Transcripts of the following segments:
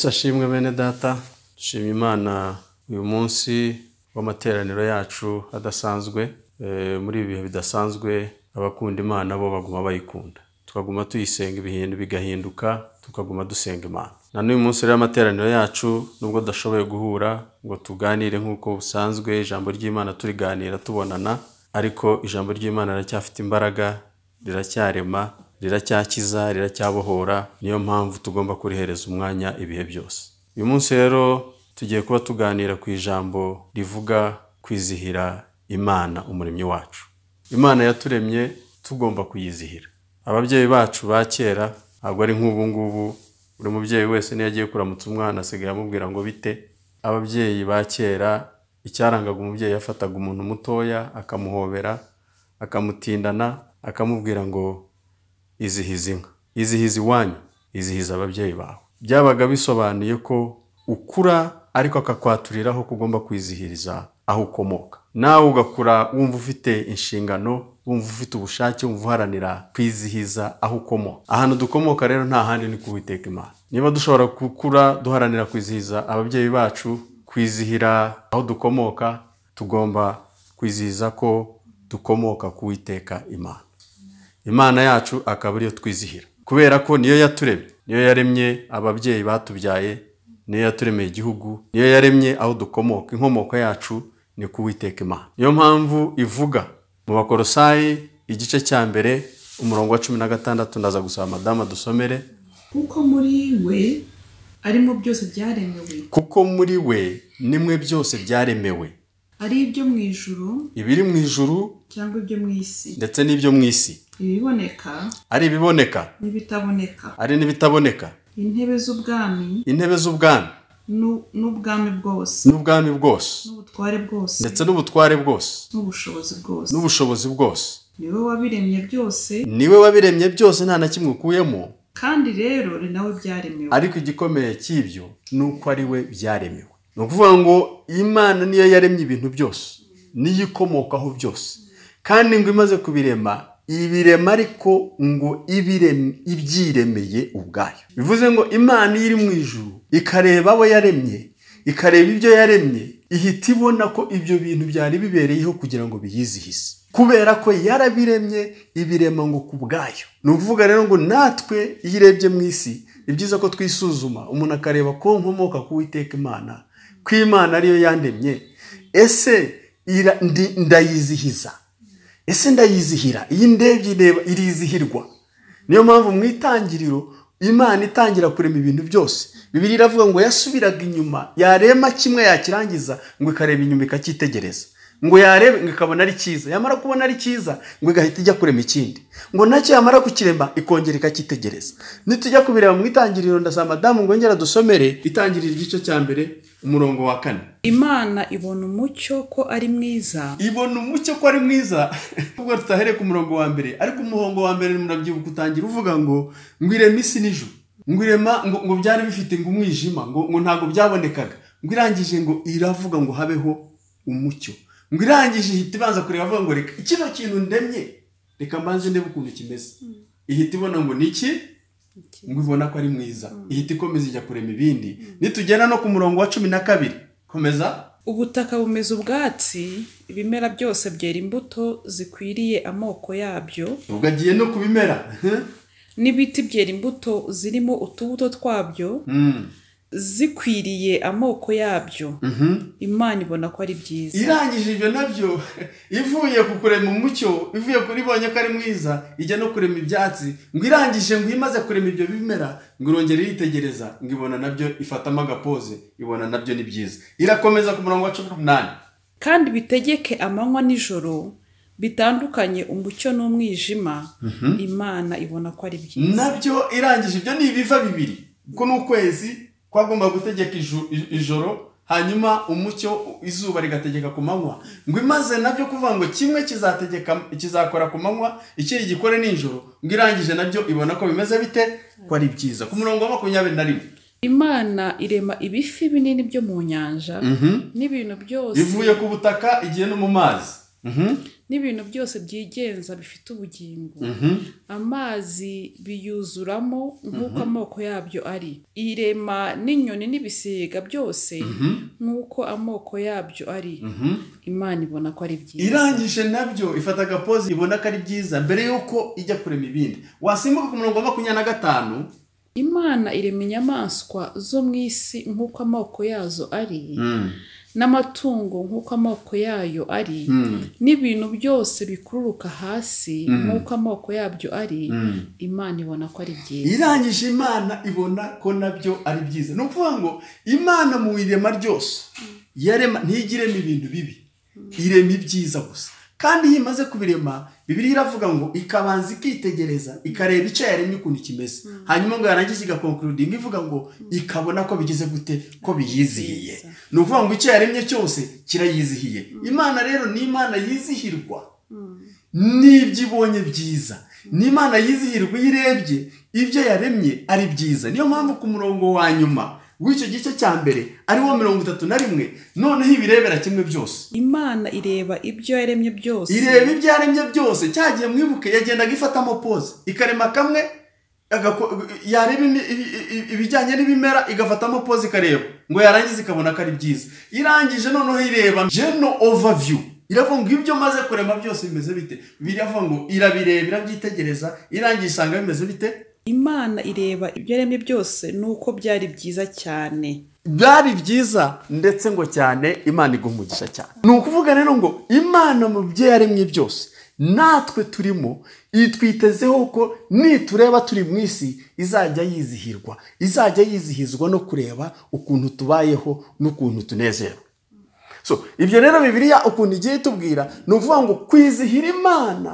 yesu ashimwe bene data dushimye imana uyu munsi w'amateraniro yacu adasanzwe eh, muri ibi bihe bidasanzwe abakunda imana bo baguma bayikunda tukaguma tuyisenga ibihindu bigahinduka tukaguma dusenga imana na n'uyu munsi rero amateraniro yacu nubwo adashoboye guhura ngo tuganire nk'uko busanzwe ijambo ry'imana turiganira tubonana ariko ijambo ry'imana riracyafite imbaraga riracyarema riracyakiza riracyabohora niyo mpamvu tugomba kurihereza umwanya ibihe byose uyu munsi rero tugiye kuba tuganira ku ijambo rivuga kwizihira imana umuremyi wacu imana yaturemye tugomba kuyizihira ababyeyi bacu ba kera ntabwo ari nk'ubu ngubu buri mubyeyi wese niyo agiye kuramutsa umwana asigaye amubwira ngo bite ababyeyi ba kera icyarangaga umubyeyi yafataga umuntu mutoya akamuhobera akamutindana akamubwira ngo izihiza inka izihiza iwanyu izihiza ababyeyi bawe byabaga bisobanuye ko ukura ariko akakwaturiraho ko ugomba kwizihiriza aho ukomoka nawe ugakura wumva ufite inshingano wumva ufite ubushake wumva uharanira kwizihiza aho ukomoka ahantu dukomoka rero nta handi ni kuwiteka imana niba dushobora gukura duharanira kwizihiza ababyeyi bacu kwizihira aho dukomoka tugomba kwizihiza ko dukomoka kuwiteka imana imana yacu akaba ariyo twizihira kubera ko niyo yaturemye niyo yaremye ababyeyi batubyaye niyo yaturemeye igihugu niyo yaremye aho dukomoka inkomoko yacu ni kuwiteka imana niyo mpamvu ivuga mu bakorosayi igice cya mbere umurongo wa cumi na gatandatu ndaza gusaba madamu dusomere kuko muri we arimo byose byaremewe kuko muri we nimwe byose byaremewe ari ibyo mu ijuru ibiri mu ijuru cyangwa ibyo mu isi ndetse n'ibyo mu isi ibiboneka ari ibiboneka n'ibitaboneka ari n'ibitaboneka intebe z'ubwami intebe z'ubwami n'ubwami bwose n'ubwami bwose n'ubutware bwose ndetse n'ubutware bwose n'ubushobozi bwose n'ubushobozi bwose niwe wabiremye byose niwe wabiremye byose nta na kimwe ukuyemo kandi rero ni nawe byaremewe ariko igikomeye cy'ibyo ni uko ari we byaremewe ni ukuvuga ngo imana niyo yaremye ibintu byose niyo ikomokaho byose kandi ngo imaze kubirema ibirema ariko ngo ibyiremeye ubwayo bivuze ngo imana iri mu ijuru ikareba abo yaremye ikareba ibyo yaremye ihita ibona ko ibyo bintu byari bibereyeho kugira ngo biyizihize kubera ko yarabiremye ibirema ngo ku bwayo ni ukuvuga rero ngo natwe yirebye mu isi ni byiza ko twisuzuma umuntu akareba ko nkomoka ku witeka imana ko imana ariyo yandemye ese ndayizihiza ese ndayizihira iyi ndebye irizihirwa niyo mpamvu mu itangiriro imana itangira kurema ibintu byose bibiri iravuga ngo yasubiraga inyuma yarema kimwe yakirangiza ngo ikareba inyuma ikacyitegereza ngo yarebe ngo ikabona ari cyiza yamara kubona ari cyiza ngo igahita ijya kurema ikindi ngo nacyo yamara kukirema ikongera ikacyitegereza nitujya kubireba mu itangiriro ndasaba madamu ngo ngera dusomere itangirira igice cya mbere umurongo wa kane imana ibona umucyo ko ari mwiza ibona umucyo ko ari mwiza ubwo tutahere ku murongo wa mbere ariko umuhongo wa mbere murabyibuka utangira uvuga ngo ngo ireme isi n'ijuru ngo irema ngo byari bifite ngo umwijima ngo ntabwo byabonekaga ngo irangije ngo iravuga ngo habeho umucyo ngo irangije ihita ibanza kureba avuga ngo reka kino kintu ndemye reka mbanze ndebe ukuntu kimeze hmm. ihita ibona ngo ni iki ngo ibona ko ari mwiza hmm. ihita ikomeza ijya kurema ibindi hmm. nitugera no ku murongo wa cumi na kabiri komeza ubutaka bumeze ubwatsi ibimera byose byera imbuto zikwiriye amoko yabyo tugagiye no ku bimera n'ibiti byera imbuto zirimo utubuto twabyo zikwiriye amoko yabyo mhm. imana ibona ko ari byiza irangije ibyo nabyo ivuye ku kurema umucyo ivuye kuri ibonye ko ari mwiza ijya no kurema ibyatsi ngo irangije ngo imaze kurema ibyo bimera ngo irongere yitegereza ngo ibona nabyo ifatamo agapoze ibona nabyo ni byiza irakomeza ku murongo wa cumi n'umunani kandi bitegeke amanywa n'ijoro bitandukanye umucyo n'umwijima mhm. imana ibona ko ari byiza nabyo irangije ibyo ni ibiva bibiri kuko ni ukwezi ko agomba gutegeka ijoro hanyuma umucyo izuba rigategeka ku manywa ngo imaze nabyo kuvuga ngo kimwe kizategeka kizakora ku manywa ikiri gikore nijoro ngo irangije nabyo ibona ko bimeze bite ko ari byiza ku murongo wa makumyabiri na rimwe imana irema ibifi binini byo mu nyanja mhm. n'ibintu byose bivuye ku butaka igihe no mu mazi mhm. n'ibintu byose byigenza bifite ubugingo mhm. amazi biyuzuramo nk'uko mhm. amoko yabyo ari irema n'inyoni n'ibisiga byose mhm. nk'uko amoko yabyo ari imana ibona ko ari byiza irangije nabyo ifata agapozi ibona ko ari byiza mbere y'uko ijya kurema ibindi wasimbuka ku murongo wa makumyabiri na gatanu imana irema inyamaswa zo mu isi nk'uko amoko yazo ari mm. n'amatungo nk'uko amoko yayo ari hmm. n'ibintu byose bikururuka hasi hmm. nk'uko amoko yabyo ari hmm. imana ibona ko ari byiza irangije imana ibona ko nabyo ari byiza ni ukuvuga ngo imana mu irema ryose yarema ntigiremo ibintu bibi irema ibyiza gusa kandi iyo imaze kubirema bibiri iravuga ngo ikabanza ikitegereza ikareba icyo yaremye ukuntu kimeze mm. hanyuma ngo yarangiza igakonkurudinga ivuga ngo mm. ikabona ko bigeze gute ko biyizihiye ni ukuvuga ngo icyo yaremye cyose kirayizihiye mm. imana rero ni imana yizihirwa n'ibyo ibonye byiza ni imana yizihirwa iyo irebye ibyo yaremye ari byiza niyo mpamvu ku murongo wa nyuma w'icyo gice cya mbere ari wo mirongo itatu na rimwe noneho ibirebera kimwe byose imana ireba ibyo yaremye byose ireba ibyo yaremye byose cyagiye mwibuke yagendaga ifatamo pose ikarema kamwe yareba ibijyanye n'ibimera igafatamo pose ikareba ngo yarangize ikabona ko ari byiza irangije noneho ireba jeno overview iravuga ngo ibyo maze kurema byose bimeze bite biravuga ngo irabireba irabyitegereza irangiye isanga bimeze bite imana ireba ibyo yaremye byose ni uko byari byiza cyane byari byiza ndetse ngo cyane imana umugisha cyane ni ukuvuga rero ngo imana mu byo yaremye byose natwe turimo twitezeho ko nitureba turi mu isi izajya yizihirwa izajya yizihizwa no kureba ukuntu tubayeho n'ukuntu tunezerwa so ibyo rero bibiriya ukuntu igiye itubwira ni ukuvuga ngo kwizihira imana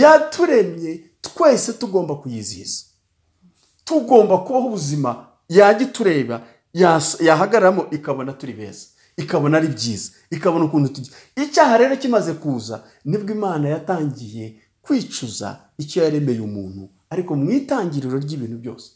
yaturemye twese tugomba kuyizihiza tugomba kubaho ubuzima yajya itureba yahagararamo ikabona turi beza ikabona ari byiza ikabona ukuntu tugira icyaha rero kimaze kuza nibwo imana yatangiye kwicuza icyo yaremeye umuntu ariko mu itangiriro ry'ibintu byose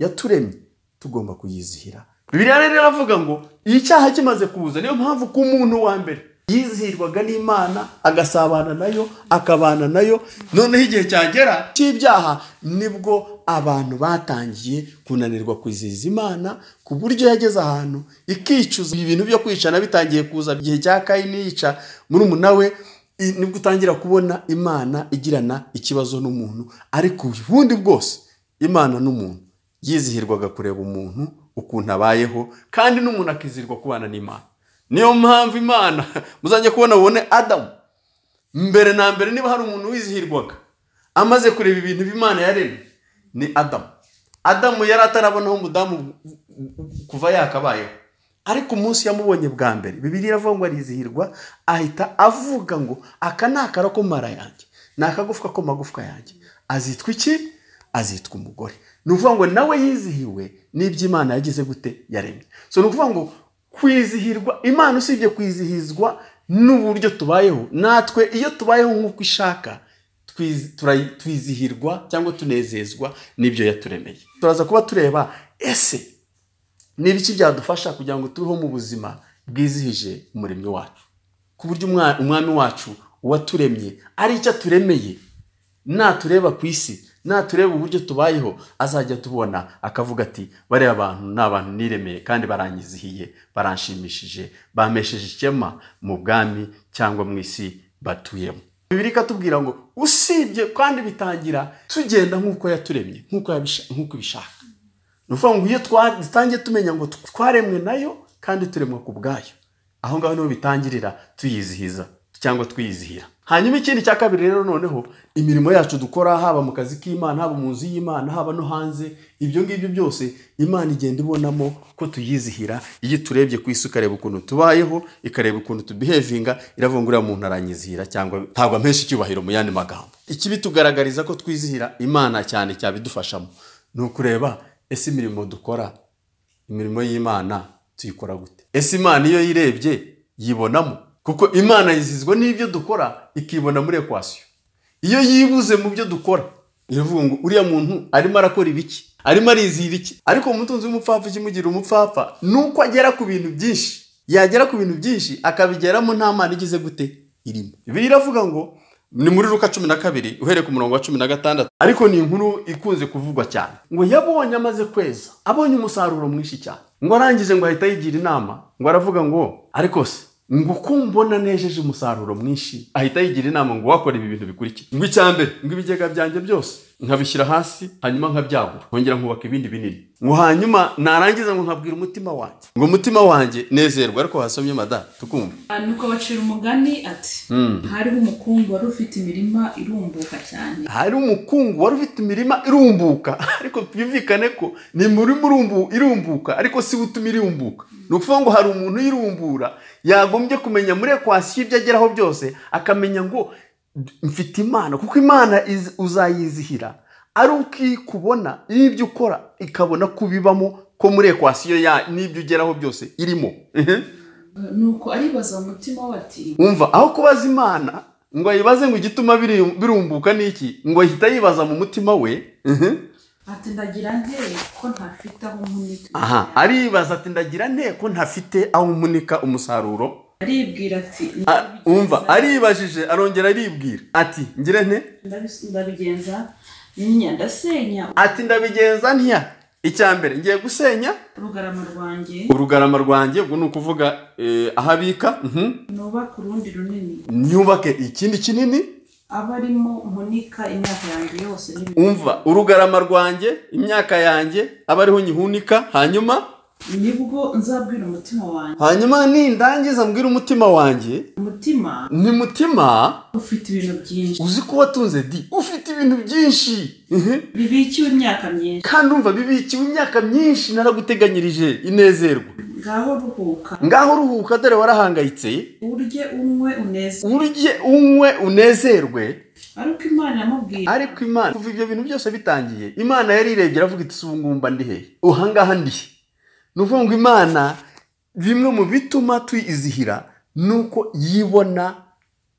yaturemye tugomba kuyizihira biriya rero iravuga ngo icyaha kimaze kuza niyo mpamvu ku muntu wa mbere yizihirwaga n'imana agasabana nayo akabana nayo noneho igihe cyagera cy'ibyaha nibwo abantu batangiye kunanirwa kwizihiza imana ku buryo yageze ahantu ikicuza ibintu byo kwicana bitangiye kuza igihe cya kayini yica murumuna we nibwo utangira kubona imana igirana ikibazo n'umuntu ariko ubundi bwose imana n'umuntu yizihirwaga kureba umuntu ukuntu abayeho kandi n'umuntu akizirwa kubana n'imana niyo mpamvu imana muzajya kubona ubone adamu mbere na mbere niba hari umuntu wizihirwaga amaze kureba ibintu bimana yaremye ni adamu adamu yari atarabonaho umudamu kuva yakabayeho ariko umunsi yamubonye bwa mbere bibiri iravuga ngo arizihirwa ahita avuga ngo aka ni akarakomara yanjye ni akagufwa ko magufwa yanjye azitwa iki azitwa umugore ni ukuvuga ngo nawe yizihiwe n'iby'imana yagize gute yaremye so ni ukuvuga ngo kwizihirwa imana usibye kwizihizwa n'uburyo tubayeho natwe iyo tubayeho nk'uko ishaka twizihirwa cyangwa tunezezwa n'ibyo yaturemeye turaza kuba tureba ese ni ibiki byadufasha kugira ngo tubeho mu buzima bwizihije umuremyi wacu ku buryo umwami wacu uwaturemye ari icyo aturemeye natureba ku isi natureba uburyo tubayeho azajya tubona akavuga ati bariya bantu ni abantu niremeye kandi barangizihiye baranshimishije bamesheje ikema mu bwami cyangwa mu isi batuyemo bibiri ikatubwira ngo usibye kandi bitangira tugenda nk'uko yaturemye nk'uko ibishaka ni ukuvuga ngo iyo dutangiye tumenya ngo twaremwe nayo kandi turemwa ku bwayo aho ngaho niho bitangirira tuyizihiza cyangwa twiyizihira hanyuma ikindi cya kabiri rero noneho imirimo yacu dukora haba mu kazi k'imana haba mu nzu y'imana haba no hanze ibyo ngibyo byose imana igenda ibonamo ko tuyizihira iyo turebye ku isi ukareba ukuntu tubayeho ikareba ukuntu tubihevinga iravuga ngo uriya muntu aranyizihira cyangwa ntabwo ampesha icyubahiro mu yandi magambo ikibitugaragariza ko twizihira imana cyane cyabidufashamo ni ukureba ese imirimo dukora imirimo y'imana tuyikora gute ese imana iyo yirebye yibonamo kuko imana yizizwa n'ibyo dukora ikibona muri ekwasiyo iyo yibuze mu byo dukora iravuga ngo uriya muntu arimo arakora ibiki arimo arizihira iki ariko umutunzi w'umupfapfa ikimugira umupfapfa ni uko agera ku bintu byinshi yagera ku bintu byinshi akabigeramo nta mana igize gute irimo biri iravuga ngo ni muri ruka cumi na kabiri uhereye ku murongo wa cumi na gatandatu ariko ni inkuru ikunze kuvugwa cyane ngo yabonye amaze kweza abonye umusaruro mwinshi cyane ngo arangize ngo ahita yigira inama ngo aravuga ngo ariko se ngo uko mbona nejeje umusaruro mwinshi ahita yigira inama ngo wakore ibi bintu bikurikira ngo icya mbere ngo ibigega byanjye byose nkabishyira hasi hanyuma nkabyagura nkongera nkubaka ibindi binini ngo hanyuma narangiza ngo nkabwira umutima wanjye ngo umutima wanjye nezerwa ariko wasomye mada tukumva ah, nuko bacira umugani ati hmm. hariho umukungu wari ufite imirima irumbuka cyane hari umukungu wari ufite imirima irumbuka ariko twumvikane ko ni umurima irumbuka ariko si butuma irumbuka ni ukuvuga ngo hari umuntu uyirumbura yagombye kumenya muri ekwasiyo ibyo ageraho byose akamenya ngo mfite imana kuko imana uzayizihira ari uko ikubona n'ibyo ukora ikabona ko ubibamo ko muri ekwasiyo n'ibyo ugeraho byose irimo nuko aribaza mu we wumva aho kubaza imana ngo ayibaze ngo igituma birumbuka n'iki ngo ahita yibaza mu mutima we ati ndagira nte ko ntafite aho umunika aha aribaza ati ndagira nte ko ntafite aho umunika umusaruro aribwira ati wumva aribajije arongera aribwira ati ngira nte ndabigenza ntinya ndasenya ati ndabigenza ntiya icya mbere ngiye gusenya urugarama rwanjye urugarama rwanjye ubwo ni ukuvuga eh, ahabika mhm. nubake urundi runini nyubake ikindi kinini aba arimo imyaka yanjye yose umva urugarama rwanjye imyaka yanjye abariho nyihunika hanyuma nibwo nzabwira umutima wanjye hanyuma nindangiza mbwira umutima wanjye umutima ni mutima ufite ibintu byinshi uzi ko watunze di ufite ibintu byinshi bibikiwe imyaka myinshi kandi umva bibikiwe imyaka myinshi naraguteganyirije inezerwa ngaho ruhuka ngaho ruhuka dore warahangayitse urye unywe unezerwe urye unywe unezerwe ariko imana yamubwira ariko imana kuva ibyo bintu byose bitangiye imana yari irebye aravuga iti si ubu ngubu mba ndi hehe uhangaha ndihe ni ukuvuga ngo imana bimwe mu bituma tuyizihira ni uko yibona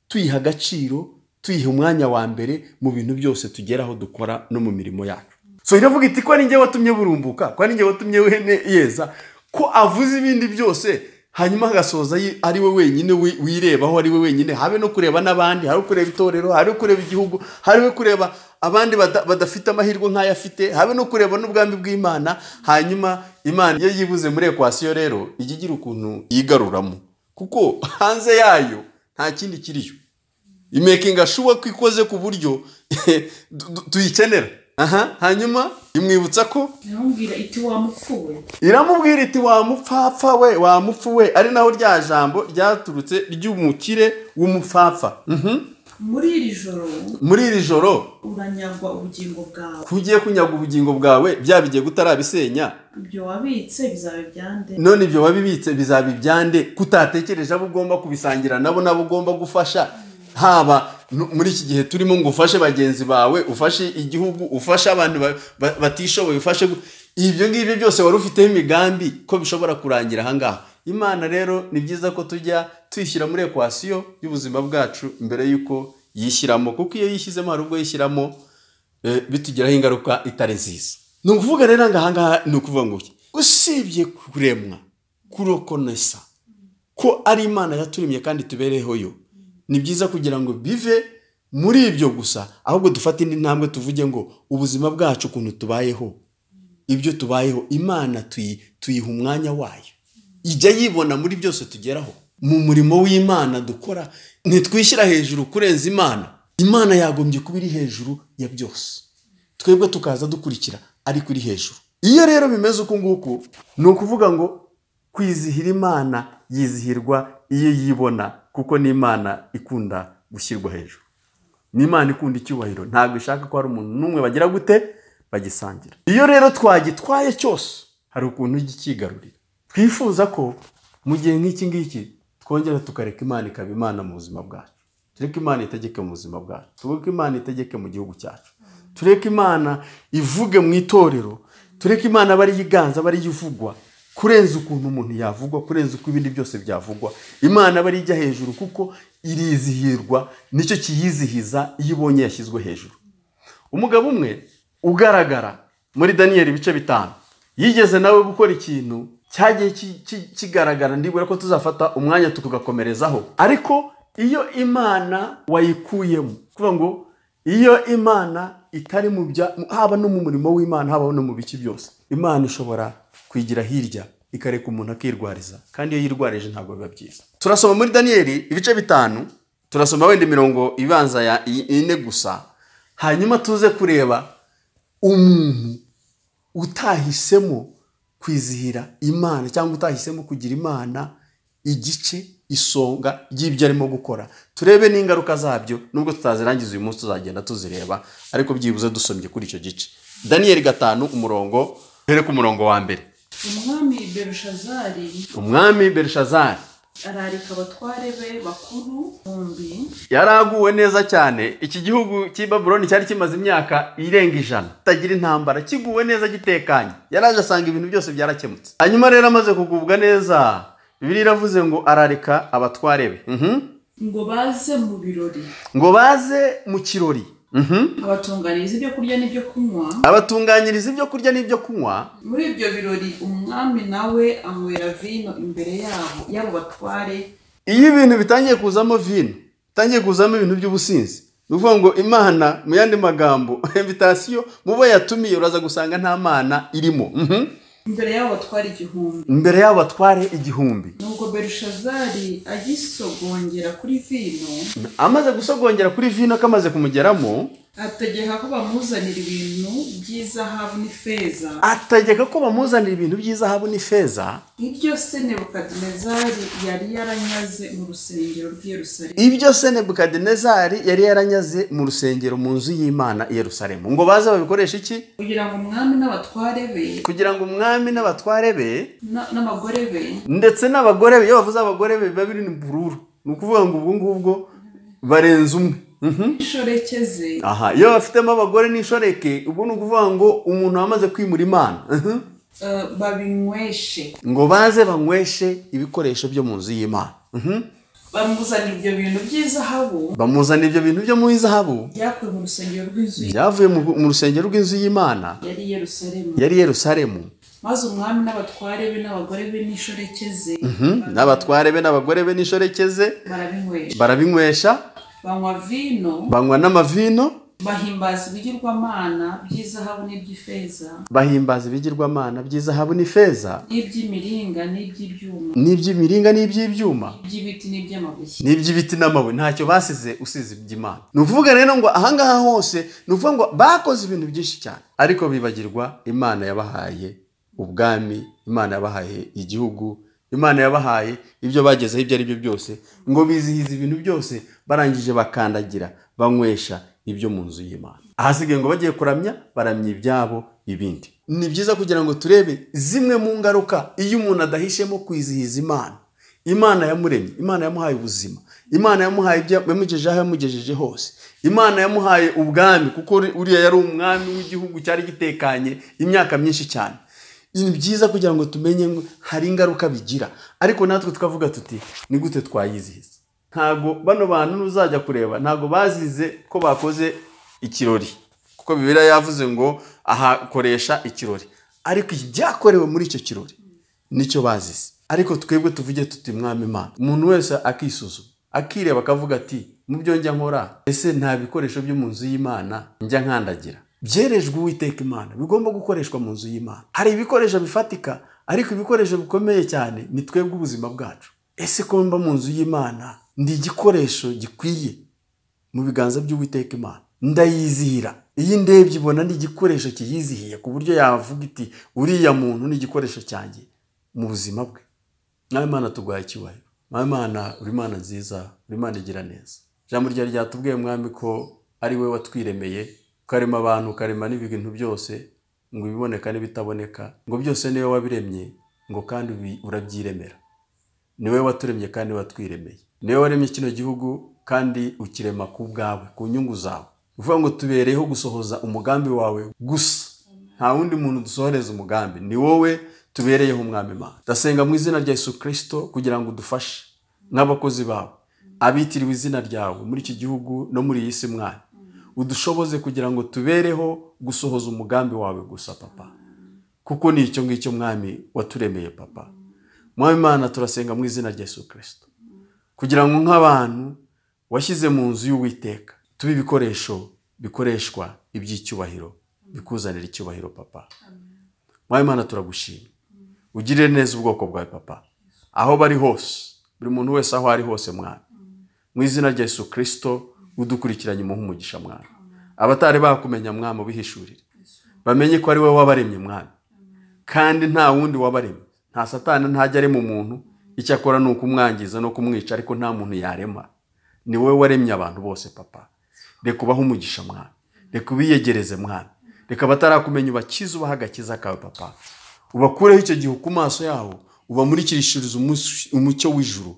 tuyiha agaciro tuyiha umwanya wa mbere mu bintu byose tugeraho dukora no mu mirimo yacu so iravuga iti ko ninjye watumye burumbuka ko ninjye watumye wene yeza ko avuze ibindi byose hanyuma agasoza ari we wenyine wirebaho ari we wenyine habe no kureba n'abandi hari kureba itorero hari kureba igihugu hari we kureba abandi badafite amahirwe nk'ayo afite habe no kureba n’ubwami bw'imana hanyuma imana iyo yibuze muri ekwasiyo rero ijya igira ukuntu yigaruramo kuko hanze yayo nta kindi kiriyo imekinga ashuwa ko ikoze ku buryo tuyikenera aha hanyuma imwibutsa ko iramubwira iti wamupfapfa we wamupfu we ari naho rya jambo ryaturutse ry'umukire w'umupfapfa mhm. muri iri joro muri iri joro uranyagwa ubugingo bwawe ko ugiye kunyaga ubugingo bwawe byaba igihe utarabisenya ibyo wabitse bizaba ibyande none ibyo wabibitse bizaba ibyande kutatekereje abo ugomba kubisangira nabo nabo ugomba gufasha haba muri iki gihe turimo ngo ufashe bagenzi bawe ufashe igihugu ufashe abantu batishoboye ufashe ibyo ngibyo byose wari ufiteho imigambi ko bishobora kurangira ahangaha imana rero ni byiza ko tujya tuyishyira muri ekwasiyo y'ubuzima bwacu mbere y'uko yishyiramo kuko iyo yishyizemo hari ubwo yishyiramo eh, bitugiraho ingaruka itari nziza ni ukuvuga rero aha ni ukuvuga ngo usibye kuremwa kurokonesa ko ari imana yaturemye kandi tubereho yo ni byiza kugira ngo bive muri ibyo gusa ahubwo dufate indi ntambwe tuvuge ngo ubuzima bwacu ukuntu tubayeho ibyo tubayeho imana tuyiha umwanya wayo ijya yibona muri byose tugeraho mu murimo w'imana dukora ntitwishyira hejuru kurenza imana imana yagombye kuba iri hejuru ya byose twebwe tukaza dukurikira ariko iri hejuru iyo rero bimeze uku nguku ni ukuvuga ngo kwizihira imana yizihirwa iyo yibona kuko ni imana ikunda gushyirwa hejuru ni imana ikunda icyubahiro ntabwo ishaka ko hari umuntu n'umwe bagira gute bagisangira iyo rero twagitwaye cyose hari ukuntu ujya ikigarurira twifuza ko mu gihe nk'iki ngiki twongera tukareka imana ikaba imana mu buzima bwacu tureke imana itegeke mu buzima bwacu tureke imana itegeke mu gihugu cyacu tureke imana ivuge mu itorero tureke imana aba ariyo iganza aba ariyo ivugwa kurenza ukuntu umuntu yavugwa kurenza uko ibindi byose byavugwa imana aba ariyo ijya hejuru kuko irizihirwa nicyo kiyizihiza iyo ibonye yashyizwe hejuru umugabo umwe ugaragara muri daniyeli ibice bitanu yigeze nawe gukora ikintu cyagiye kigaragara ndibura ko tuzafata umwanya tugakomerezaho ariko iyo imana wayikuyemo kuvuga ngo iyo imana itari mu bya haba no mu murimo w'imana haba no mu biki byose imana ishobora kwigira hirya ikareka umuntu akirwariza kandi iyo yirwarije ntabwo biba byiza turasoma muri daniyeli ibice bitanu turasoma wenda imirongo ibanza ya ine gusa hanyuma tuze kureba umuntu utahisemo kwizihira imana cyangwa utahisemo kugira imana igice isonga ry'ibyo arimo gukora turebe n'ingaruka zabyo nubwo tutazirangiza uyu munsi tuzagenda tuzireba ariko byibuze dusomye kuri icyo gice daniyeli gatanu umurongo uhere ku murongo wa mbere umwami berushazari umwami berushazari ararika abatware be bakuru bombi yari aguwe neza cyane iki gihugu cy'i babuloni cyari kimaze imyaka irenga ijana kitagira intambara kiguwe neza gitekanye yaraje asanga ibintu byose byarakemutse hanyuma rero amaze kugubwa neza bibiri iravuze ngo ararika abatware be mhm. ngo baze mu birori ngo baze mu kirori Mm-hmm. abatunganyiriza ibyo kurya n'ibyo kunywa abatunganyiriza ibyo kurya n'ibyo kunywa muri ibyo birori umwami nawe anywera vino imbere yabo y'abo batware iyo ibintu bitangiye kuzamo vino bitangiye kuzamo ibintu by'ubusinzi ni ukuvuga ngo imana mu yandi magambo invitasiyo mu bo yatumiye uraza gusanga nta mana irimo mm-hmm. imbere y'abo batwara igihumbi imbere y'abo batware igihumbi nubwo berushazari agisogongera kuri vino amaze gusogongera kuri vino kamaze kumugeramo ategeka ko bamuzanira ibintu by'izahabu n'ifeza ategeka ko bamuzanira ibintu by'izahabu n'ifeza ibyo se yari yaranyaze mu rusengero rw'iyerusalemu ibyo Senebukadinezari yari yaranyaze mu rusengero mu nzu y'imana iyerusalemu ngo baze babikoresha iki kugira ngo umwami n'abatware be kugira ngo umwami n'abatware be n'abagore be ndetse n'abagore be iyo bavuze abagore be biba biri bururu ni ukuvuga ngo ubwo ngubwo barenze umwe Mhm. ishoreke aha iyo bafitemo abagore n'ishoreke ubwo ni ukuvuga ngo umuntu wamaze kwimura imana mhm. eh, babinyweshe ngo baze banyweshe ibikoresho byo mu nzu y'imana mhm. bamuzanira ibyo bintu by'izahabu bamuzanira ibyo bintu byo mu izahabu byavuye mu rusengero rw'inzu byavuye mu rusengero y'imana yari Yerusalemu maze umwami n'abatware be n'abagore be n'ishoreke n'abatware be n'abagore be n'ishoreke ze barabinywesha banywa vino banywa n'amavino bahimbaza ibigirwamana by'izahabu n'iby'ifeza bahimbaza ibigirwamana by'izahabu n'ifeza n'iby'imiringa n'iby'ibyuma n'iby'imiringa n'iby'ibyuma n'iby'ibiti n'iby'amabuye n'iby'ibiti n'amabuye ntacyo basize usize iby'imana ni ukuvuga rero ngo ahangaha hose ni ukuvuga ngo bakoze ibintu byinshi cyane ariko bibagirwa imana yabahaye ubwami imana yabahaye igihugu imana yabahaye ibyo bagezeho ibyo ari byo byose ngo bizihize ibintu byose barangije bakandagira banywesha ibyo mu nzu y'imana ahasigaye ngo bagiye kuramya baramya ibyabo ibindi ni byiza kugira ngo turebe zimwe mu ngaruka iyo umuntu adahishemo kwizihiza imana imana yamuremye imana yamuhaye ubuzima imana yamuhaye ibyo yamugejejeho yamugejeje hose imana yamuhaye ubwami kuko uriya yari umwami w'igihugu cyari gitekanye imyaka myinshi cyane ni byiza kugira ngo tumenye ngo hari ingaruka bigira ariko natwe tukavuga tuti ni gute twayizihiza ntabwo bano bantu n'uzajya kureba ntabwo bazize ko bakoze ikirori kuko bibera yavuze ngo ahakoresha ikirori ariko ibyakorewe muri icyo kirori nicyo bazize ariko twebwe tuvuge tuti mwami imana umuntu wese akisuzuma akireba akavuga ati mu byo njya nkora ese nta bikoresho byo mu nzu y'imana njya nkandagira byerejwe uwiteka imana bigomba gukoreshwa mu nzu y'imana hari ibikoresho bifatika ariko ibikoresho bikomeye cyane ni twebwe ubuzima bwacu ese ko mba mu nzu y'imana ni igikoresho gikwiye mu biganza by'uwiteka imana ndayizihira iyi ndebye ibona ni igikoresho kiyizihiye ku buryo yavuga iti uriya muntu ni igikoresho cyanjye mu buzima bwe nawe imana turwaye icyubahiro nawe imana uri imana nziza uri imana igira neza ijambo ryari ryatubwiye mwami ko ari we watwiremeye ukarema abantu ukarema n'ibintu byose ngo biboneka n'ibitaboneka ngo byose niwe wabiremye ngo kandi urabyiremera niwe waturemye kandi watwiremeye niwe waremye kino gihugu kandi ukirema ku bwawe ku nyungu zawe uvuga ngo tubereyeho gusohoza umugambi wawe gusa nta wundi muntu dusohoreza umugambi ni wowe tubereyeho umwami Imana ndasenga mu izina rya Yesu kirisito kugira ngo udufashe nk'abakozi bawe abitiriwe izina ryawe muri iki gihugu no muri iyi si mwanya udushoboze kugira ngo tubereho gusohoza umugambi wawe gusa papa kuko ni icyo ngicyo mwami waturemeye papa mwami imana turasenga mu izina rya Yesu kirisito kugira ngo nk'abantu washyize mu nzu y'uwiteka tube ibikoresho bikoreshwa iby'icyubahiro bikuzanira icyubahiro papa mwami imana turagushima ugirire neza ubwoko bwawe papa aho bari hose buri muntu wese aho ari hose mwami mu izina rya Yesu kirisito udukurikiranye umuha umugisha mwana abatari bakumenya mwana ubihishurire bamenye ko ari wowe wabaremye mwana kandi nta wundi wabaremye nta satana ntajya arema umuntu icyo akora ni ukumwangiza no kumwica ariko nta muntu yarema ni wowe waremye abantu bose papa reka ubahe umugisha mwana reka ubiyegereze mwana reka abatarakumenya ubakize ubaha agakiza kawe papa ubakureho icyo gihe ku maso yabo ubamurikirishirize umucyo w'ijuru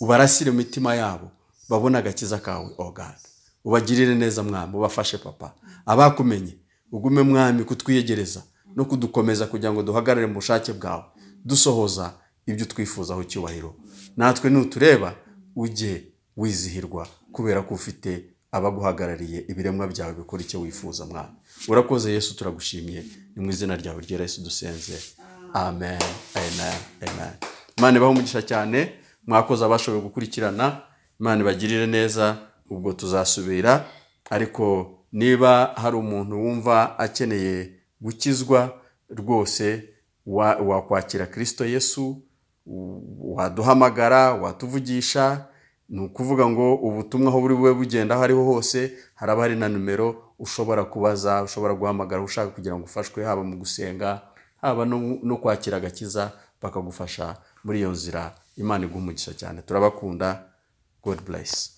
ubarasire imitima yabo babone agakiza kawe ogana oh ubagirire neza mwami ubafashe papa abakumenye ugume mwami kutwiyegereza no kudukomeza kugira ngo duhagarare mu bushake bwawe dusohoza ibyo twifuzaho cyubahiro natwe nutureba ujye wizihirwa kubera ko ufite abaguhagarariye ibiremwa byawe bikora icyo wifuza mwami urakoze yesu turagushimye ni mu izina ryawe ryera yesu dusenze amen amen amen imana ibaho umugisha cyane mwakoze abashoboye gukurikirana imana ibagirire neza ubwo tuzasubira ariko niba hari umuntu wumva akeneye gukizwa rwose wakwakira kirisito yesu waduhamagara watuvugisha ni ukuvuga ngo ubutumwa aho buri bube bugenda aho ariho hose haraba hari na nimero ushobora kubaza ushobora guhamagara ushaka kugira ngo ufashwe haba mu gusenga haba no kwakira agakiza bakagufasha muri iyo nzira imana iguha umugisha cyane turabakunda God bless.